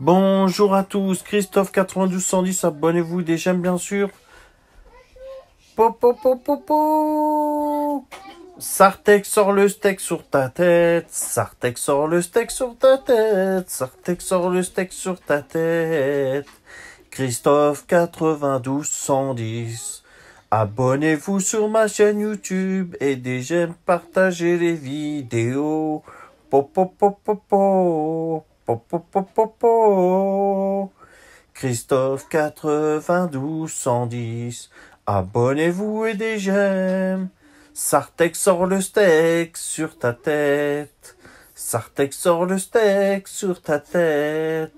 Bonjour à tous, Christophe 9210, abonnez-vous, des j'aime bien sûr. Pop pop po, Sartex sort le steak sur ta tête, Sartex sort le steak sur ta tête, Sartex sort le steak sur ta tête. Christophe 9210, abonnez-vous sur ma chaîne YouTube et des j'aime, partagez les vidéos. Pop pop po, po, Po, po, po, Christophe 92 110. Abonnez-vous et des j'aime. Sartex sort le steak sur ta tête. Sartex sort le steak sur ta tête.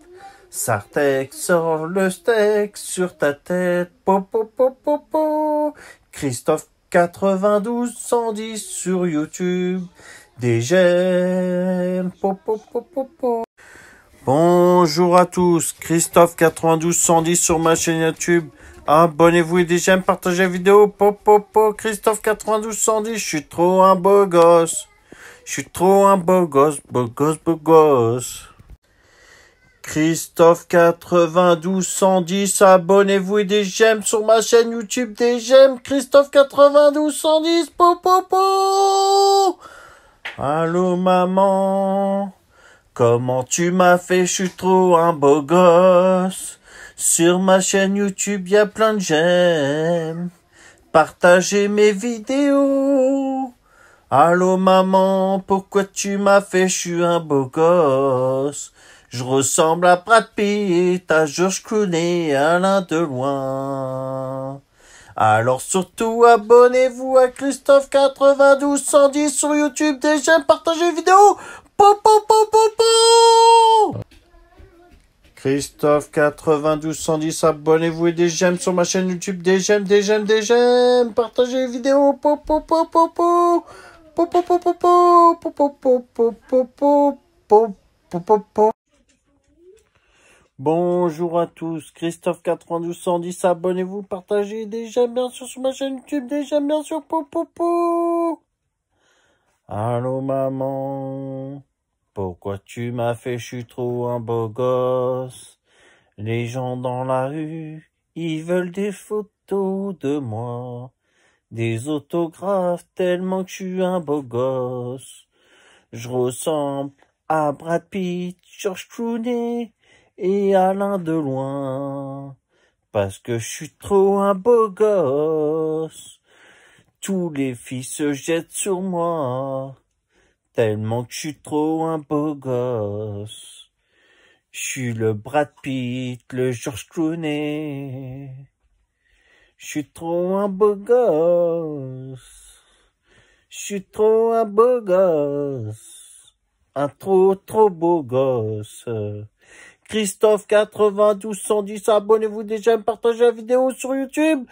Sartex sort le steak sur ta tête. Po, po, po, po, Christophe 92 110 sur YouTube. Des j'aime. Po, po, po, po, po. Bonjour à tous, Christophe 92 sur ma chaîne YouTube. Abonnez-vous et des j'aime, partagez la vidéo. Popopo, po, Christophe 92 110, je suis trop un beau gosse. Je suis trop un beau gosse, beau gosse, beau gosse. Christophe 9210 abonnez-vous et des j'aime sur ma chaîne YouTube, des j'aime Christophe 9210 110, popopo. Po. Allô maman. Comment tu m'as fait, je suis trop un beau gosse. Sur ma chaîne YouTube, y a plein de j'aime. Partagez mes vidéos. Allô maman, pourquoi tu m'as fait, je suis un beau gosse. Je ressemble à Brad Pitt, à George Clooney, à l'un de loin. Alors surtout abonnez-vous à Christophe 9210 sur YouTube, des j'aime, partagez vidéo. pop Christophe 92 abonnez-vous et des j'aime sur ma chaîne YouTube, des j'aime, des j'aime, des j'aime, partagez vidéo. pop Bonjour à tous, Christophe 9210, abonnez-vous, partagez déjà bien sûr sur ma chaîne YouTube, déjà bien sûr, pou Allô maman, pourquoi tu m'as fait, je suis trop un beau gosse. Les gens dans la rue, ils veulent des photos de moi, des autographes tellement que je suis un beau gosse. Je ressemble à Brad Pitt, George Clooney, et Alain de loin. Parce que je suis trop un beau gosse. Tous les fils se jettent sur moi. Tellement que je suis trop un beau gosse. Je suis le Brad Pitt, le George Clooney. Je suis trop un beau gosse. Je suis trop un beau gosse. Un trop trop beau gosse. Christophe 92 110, abonnez-vous déjà, partagez la vidéo sur YouTube.